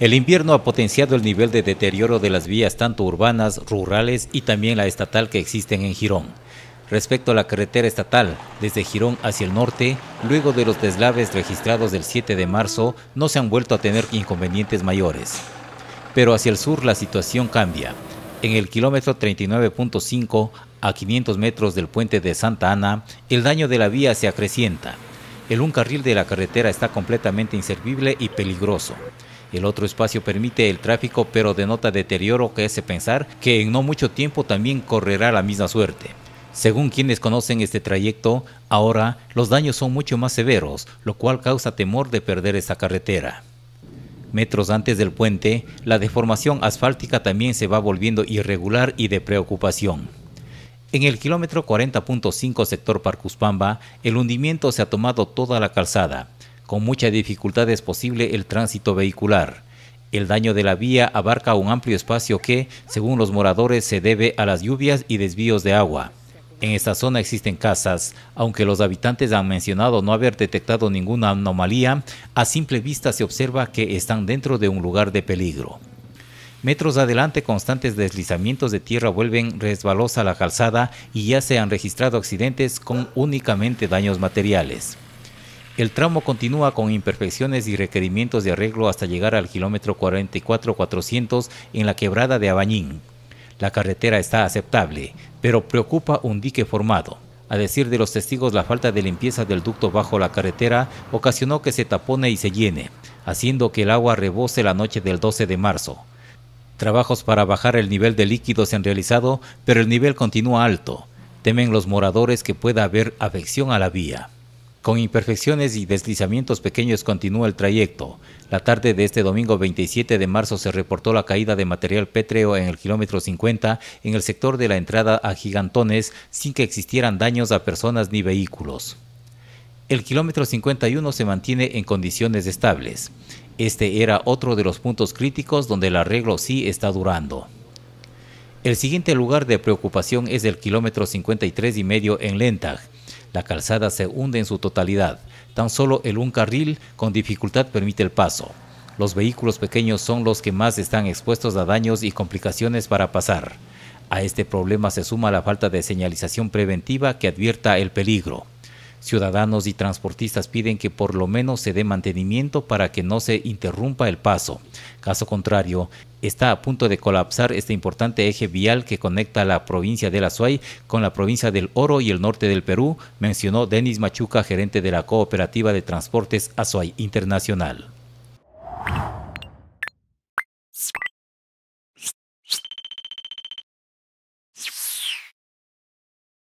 El invierno ha potenciado el nivel de deterioro de las vías tanto urbanas, rurales y también la estatal que existen en Girón. Respecto a la carretera estatal, desde Girón hacia el norte, luego de los deslaves registrados del 7 de marzo, no se han vuelto a tener inconvenientes mayores. Pero hacia el sur la situación cambia. En el kilómetro 39.5, a 500 metros del puente de Santa Ana, el daño de la vía se acrecienta. El un carril de la carretera está completamente inservible y peligroso. El otro espacio permite el tráfico pero denota deterioro que hace pensar que en no mucho tiempo también correrá la misma suerte. Según quienes conocen este trayecto, ahora los daños son mucho más severos, lo cual causa temor de perder esa carretera. Metros antes del puente, la deformación asfáltica también se va volviendo irregular y de preocupación. En el kilómetro 40.5 sector Parcuspamba, el hundimiento se ha tomado toda la calzada, con mucha dificultad es posible el tránsito vehicular. El daño de la vía abarca un amplio espacio que, según los moradores, se debe a las lluvias y desvíos de agua. En esta zona existen casas, aunque los habitantes han mencionado no haber detectado ninguna anomalía, a simple vista se observa que están dentro de un lugar de peligro. Metros adelante, constantes deslizamientos de tierra vuelven resbalosa la calzada y ya se han registrado accidentes con únicamente daños materiales. El tramo continúa con imperfecciones y requerimientos de arreglo hasta llegar al kilómetro 44400 en la quebrada de Abañín. La carretera está aceptable, pero preocupa un dique formado. A decir de los testigos, la falta de limpieza del ducto bajo la carretera ocasionó que se tapone y se llene, haciendo que el agua rebose la noche del 12 de marzo. Trabajos para bajar el nivel de líquido se han realizado, pero el nivel continúa alto. Temen los moradores que pueda haber afección a la vía. Con imperfecciones y deslizamientos pequeños continúa el trayecto. La tarde de este domingo 27 de marzo se reportó la caída de material pétreo en el kilómetro 50 en el sector de la entrada a Gigantones sin que existieran daños a personas ni vehículos. El kilómetro 51 se mantiene en condiciones estables. Este era otro de los puntos críticos donde el arreglo sí está durando. El siguiente lugar de preocupación es el kilómetro 53 y medio en Lentag la calzada se hunde en su totalidad. Tan solo el un carril con dificultad permite el paso. Los vehículos pequeños son los que más están expuestos a daños y complicaciones para pasar. A este problema se suma la falta de señalización preventiva que advierta el peligro. Ciudadanos y transportistas piden que por lo menos se dé mantenimiento para que no se interrumpa el paso. Caso contrario, está a punto de colapsar este importante eje vial que conecta la provincia de La con la provincia del Oro y el norte del Perú, mencionó Denis Machuca, gerente de la Cooperativa de Transportes Azuay Internacional.